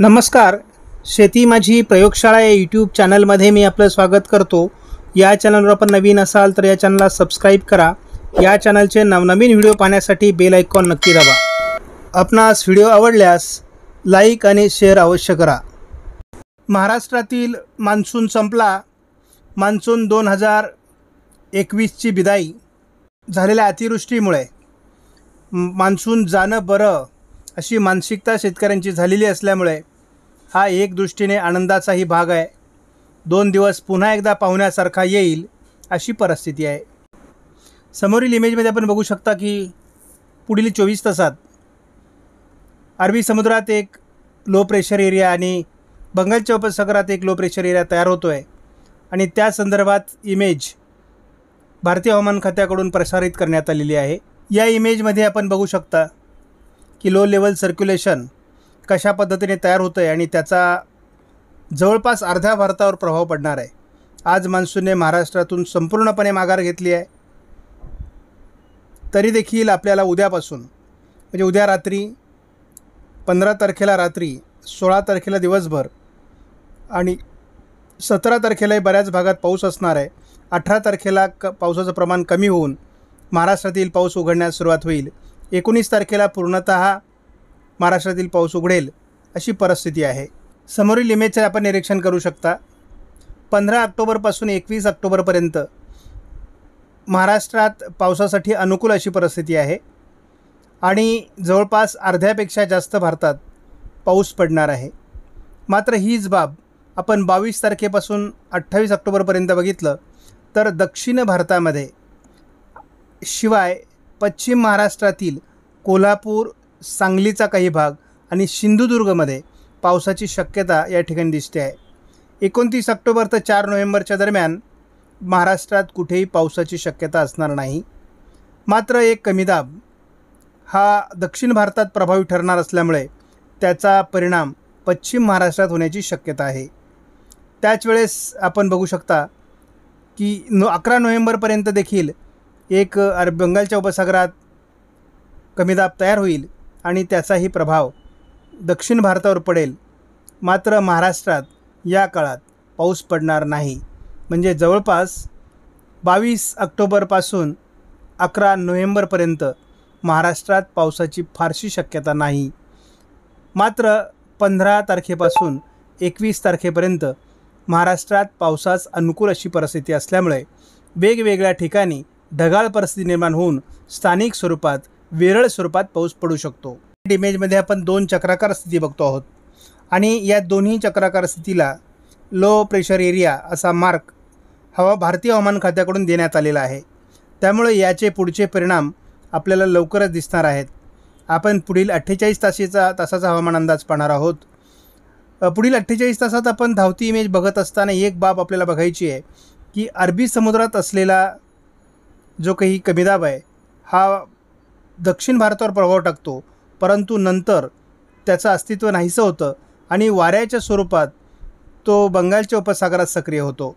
नमस्कार शेती माझी प्रयोगशाळा या यूट्यूब चॅनलमध्ये मी आपलं स्वागत करतो या चॅनलवर आपण नवीन असाल तर या चॅनलला सबस्क्राईब करा या चॅनलचे नवनवीन व्हिडिओ पाहण्यासाठी बेल आयकॉन नक्की दाबा आपणास व्हिडिओ आवडल्यास लाईक आणि शेअर अवश्य करा महाराष्ट्रातील मान्सून संपला मान्सून दोन हजार एकवीसची बिदाई झालेल्या अतिवृष्टीमुळे मान्सून जाणं बरं अशी मानसिकता शेतकऱ्यांची झालेली असल्यामुळे हा एक दृष्टीने आनंदाचाही भाग आहे दोन दिवस पुन्हा एकदा पाहुण्यासारखा येईल अशी परिस्थिती आहे समोरील इमेजमध्ये आपण बघू शकता की पुढील चोवीस तासात अरबी समुद्रात एक लो प्रेशर एरिया आणि बंगालच्या उपसागरात एक लो प्रेशर एरिया तयार होतो आहे आणि त्या संदर्भात इमेज भारतीय हवामान खात्याकडून प्रसारित करण्यात आलेली आहे या इमेजमध्ये आपण बघू शकता लो लेवल सर्क्युलेशन कशा पद्धतीने तयार होतं आहे आणि त्याचा जवळपास अर्ध्या भारतावर प्रभाव पडणार आहे आज मान्सूनने महाराष्ट्रातून संपूर्णपणे माघार घेतली आहे तरी देखील आपल्याला उद्यापासून म्हणजे उद्या रात्री पंधरा तारखेला रात्री सोळा तारखेला दिवसभर आणि सतरा तारखेलाही बऱ्याच भागात पाऊस असणार आहे अठरा तारखेला क पावसाचं प्रमाण कमी होऊन महाराष्ट्रातील पाऊस उघडण्यास सुरुवात होईल एकोणीस तारखेला पूर्णतः महाराष्ट्रातील पाऊस उघडेल अशी परिस्थिती आहे समोरील इमेजचे आपण निरीक्षण करू शकता पंधरा ऑक्टोबरपासून एकवीस ऑक्टोबरपर्यंत महाराष्ट्रात पावसासाठी अनुकूल अशी परिस्थिती आहे आणि जवळपास अर्ध्यापेक्षा जास्त भारतात पाऊस पडणार आहे मात्र हीच बाब आपण बावीस तारखेपासून अठ्ठावीस ऑक्टोबरपर्यंत बघितलं तर दक्षिण भारतामध्ये शिवाय पश्चिम महाराष्ट्रातील कोल्हापूर सांगलीचा काही भाग आणि सिंधुदुर्गमध्ये पावसाची शक्यता या ठिकाणी दिसते आहे एकोणतीस ऑक्टोबर तर चार नोव्हेंबरच्या दरम्यान महाराष्ट्रात कुठेही पावसाची शक्यता असणार नाही मात्र एक कमी दाब हा दक्षिण भारतात प्रभावी ठरणार असल्यामुळे त्याचा परिणाम पश्चिम महाराष्ट्रात होण्याची शक्यता आहे त्याच वेळेस आपण बघू शकता की नो अकरा नोव्हेंबरपर्यंत देखील एक अरब बंगालच्या उपसागरात कमी दाब तयार होईल आणि त्याचाही प्रभाव दक्षिण भारतावर पडेल मात्र महाराष्ट्रात या काळात पाऊस पडणार नाही म्हणजे जवळपास बावीस ऑक्टोबरपासून अकरा नोव्हेंबरपर्यंत महाराष्ट्रात पावसाची फारशी शक्यता नाही मात्र पंधरा तारखेपासून एकवीस तारखेपर्यंत महाराष्ट्रात पावसास अनुकूल अशी परिस्थिती असल्यामुळे वेगवेगळ्या ठिकाणी ढगाळ परिस्थिती निर्माण होऊन स्थानिक स्वरूपात विरळ स्वरूपात पाऊस पडू शकतो इमेजमध्ये आपण दोन चक्राकार स्थिती बघतो आहोत आणि या दोन्ही चक्राकार स्थितीला लो प्रेशर एरिया असा मार्क हवा भारतीय हवामान खात्याकडून देण्यात आलेला आहे त्यामुळे याचे पुढचे परिणाम आपल्याला लवकरच दिसणार आहेत आपण पुढील अठ्ठेचाळीस तासाचा तासाचा हवामान अंदाज पाहणार आहोत पुढील अठ्ठेचाळीस तासात आपण धावती इमेज बघत असताना एक बाब आपल्याला बघायची आहे की अरबी समुद्रात असलेला जो काही कमी आहे हा दक्षिण भारतावर प्रभाव टाकतो परंतु नंतर त्याचं अस्तित्व नाहीसं होतं आणि वाऱ्याच्या स्वरूपात तो बंगालच्या उपसागरात सक्रिय होतो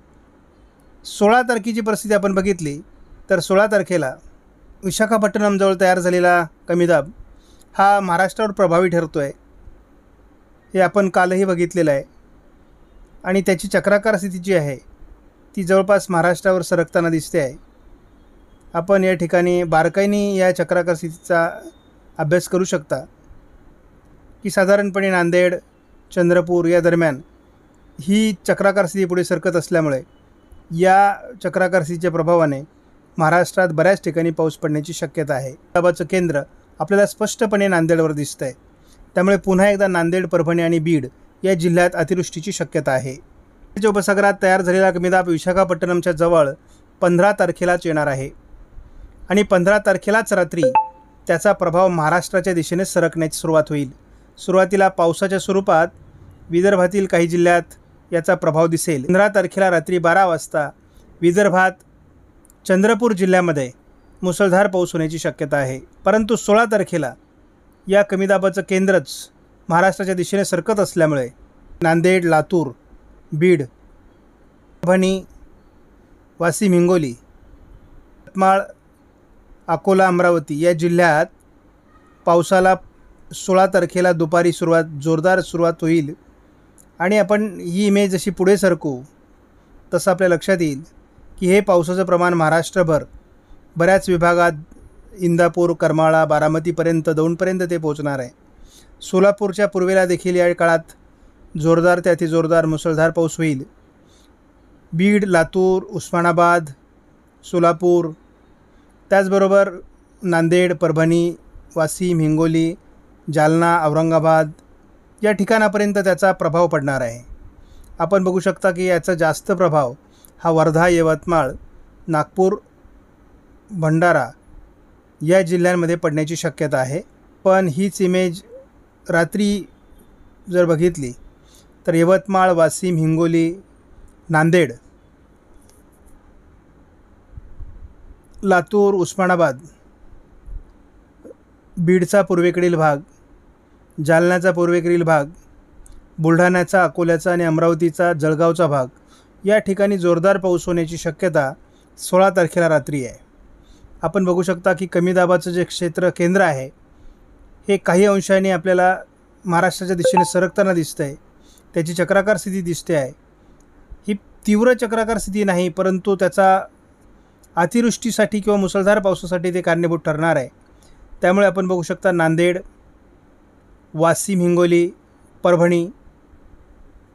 सोळा तारखेची परिस्थिती आपण बघितली तर सोळा तारखेला विशाखापट्टणमजवळ तयार झालेला कमीदाब हा महाराष्ट्रावर प्रभावी ठरतो आहे हे आपण कालही बघितलेलं आहे आणि त्याची चक्राकार स्थिती जी आहे ती जवळपास महाराष्ट्रावर सरकताना दिसते आहे आपण या ठिकाणी बारकाईने या स्थितीचा अभ्यास करू शकता की साधारणपणे नांदेड चंद्रपूर या दरम्यान ही स्थिती पुढे सरकत असल्यामुळे या स्थितीच्या प्रभावाने महाराष्ट्रात बऱ्याच ठिकाणी पाऊस पडण्याची शक्यता आहे दाबाचं केंद्र आपल्याला स्पष्टपणे नांदेडवर दिसतं आहे त्यामुळे पुन्हा एकदा नांदेड परभणी आणि बीड या जिल्ह्यात अतिवृष्टीची शक्यता आहे उपसागरात तयार झालेला कमी दाब विशाखापट्टणमच्या जवळ पंधरा तारखेलाच येणार आहे आणि पंधरा तारखेलाच रात्री त्याचा प्रभाव महाराष्ट्राच्या दिशेने सरकण्याची सुरुवात होईल सुरुवातीला पावसाच्या स्वरूपात विदर्भातील काही जिल्ह्यात याचा प्रभाव दिसेल पंधरा तारखेला रात्री बारा वाजता विदर्भात चंद्रपूर जिल्ह्यामध्ये मुसळधार पाऊस होण्याची शक्यता आहे परंतु सोळा तारखेला या कमी दाबाचं केंद्रच महाराष्ट्राच्या दिशेने सरकत असल्यामुळे नांदेड लातूर बीड परभणी वाशिम हिंगोली यवतमाळ अकोला अमरावती या जिल्ह्यात पावसाला सोळा तारखेला दुपारी सुरुवात जोरदार सुरुवात होईल आणि आपण ही इमेज जशी पुढे सरकू तसं आपल्या लक्षात येईल की हे पावसाचं प्रमाण महाराष्ट्रभर बऱ्याच विभागात इंदापूर करमाळा बारामतीपर्यंत दौंडपर्यंत ते पोहोचणार आहे सोलापूरच्या पूर्वेला देखील या काळात जोरदार ते अतिजोरदार मुसळधार पाऊस होईल बीड लातूर उस्मानाबाद सोलापूर त्याचबरोबर नांदेड परभणी वाशिम हिंगोली जालना औरंगाबाद या ठिकाणापर्यंत त्याचा प्रभाव पडणार आहे आपण बघू शकता की याचा जास्त प्रभाव हा वर्धा यवतमाळ नागपूर भंडारा या जिल्ह्यांमध्ये पडण्याची शक्यता आहे पण हीच इमेज रात्री जर बघितली तर यवतमाळ वाशिम हिंगोली नांदेड लातूर उस्मानाबाद बीडचा पूर्वेकडील भाग जालन्याचा पूर्वेकडील भाग बुलढाण्याचा अकोल्याचा आणि अमरावतीचा जळगावचा भाग या ठिकाणी जोरदार पाऊस होण्याची शक्यता सोळा तारखेला रात्री आहे आपण बघू शकता की कमी दाबाचं जे क्षेत्र केंद्र आहे हे काही अंशाने आपल्याला महाराष्ट्राच्या दिशेने सरकताना दिसतं आहे त्याची चक्राकार स्थिती दिसते आहे ही तीव्र चक्राकार स्थिती नाही परंतु त्याचा अतिवृष्टीसाठी किंवा मुसळधार पावसासाठी ते कारणीभूत ठरणार आहे त्यामुळे आपण बघू शकता नांदेड वाशिम हिंगोली परभणी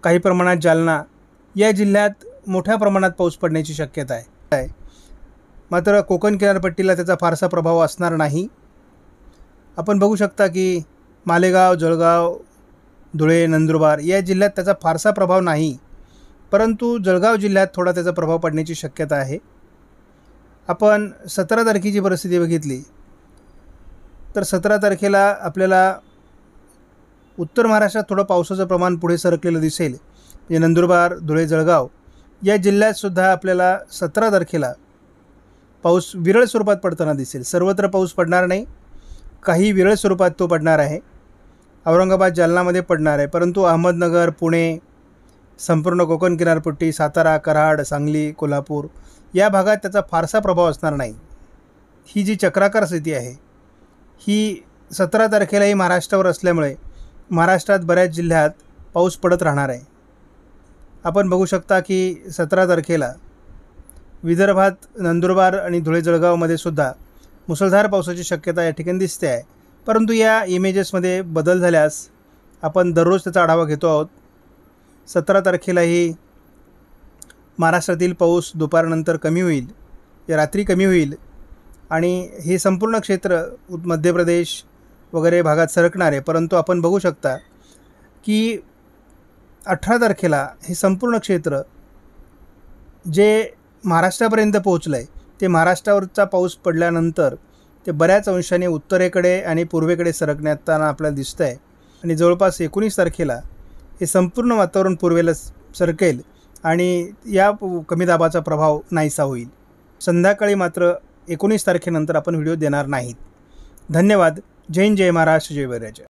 काही प्रमाणात जालना या जिल्ह्यात मोठ्या प्रमाणात पाऊस पडण्याची शक्यता आहे मात्र कोकण किनारपट्टीला त्याचा फारसा प्रभाव असणार नाही आपण बघू शकता की मालेगाव जळगाव धुळे नंदुरबार या जिल्ह्यात त्याचा फारसा प्रभाव नाही परंतु जळगाव जिल्ह्यात थोडा त्याचा प्रभाव पडण्याची शक्यता आहे आपण सतरा तारखेची परिस्थिती बघितली तर सतरा तारखेला आपल्याला उत्तर महाराष्ट्रात थोडं पावसाचं प्रमाण पुढे सरकलेलं दिसेल म्हणजे नंदुरबार धुळे जळगाव या जिल्ह्यातसुद्धा आपल्याला सतरा तारखेला पाऊस विरळ स्वरूपात पडताना दिसेल सर्वत्र पाऊस पडणार नाही काही विरळ स्वरूपात तो पडणार आहे औरंगाबाद जालनामध्ये पडणार आहे परंतु अहमदनगर पुणे संपूर्ण कोकण किनारपट्टी सातारा कराड सांगली कोल्हापूर या भागात त्याचा फारसा प्रभाव असणार नाही ही जी चक्राकार स्थिती आहे ही सतरा तारखेलाही महाराष्ट्रावर असल्यामुळे महाराष्ट्रात बऱ्याच जिल्ह्यात पाऊस पडत राहणार आहे आपण बघू शकता की सतरा तारखेला विदर्भात नंदुरबार आणि धुळे जळगावमध्ये सुद्धा मुसळधार पावसाची शक्यता या ठिकाणी दिसते आहे परंतु या इमेजेसमध्ये बदल झाल्यास आपण दररोज त्याचा आढावा घेतो आहोत सतरा तारखेलाही महाराष्ट्रातील पाऊस दुपारनंतर कमी होईल या रात्री कमी होईल आणि हे संपूर्ण क्षेत्र मध्य प्रदेश वगैरे भागात सरकणार आहे परंतु आपण बघू शकता की अठरा तारखेला हे संपूर्ण क्षेत्र जे महाराष्ट्रापर्यंत पोहोचलं आहे ते महाराष्ट्रावरचा पाऊस पडल्यानंतर ते बऱ्याच अंशाने उत्तरेकडे आणि पूर्वेकडे सरकण्याताना आपल्याला दिसतं आहे आणि जवळपास एकोणीस तारखेला हे संपूर्ण वातावरण पूर्वेला सरकेल आणि या कमी दाबाचा प्रभाव नाहीसा होईल संध्याकाळी मात्र एकोणीस तारखेनंतर आपण व्हिडिओ देणार नाहीत धन्यवाद जैन जय महाराष्ट्र जय वैराज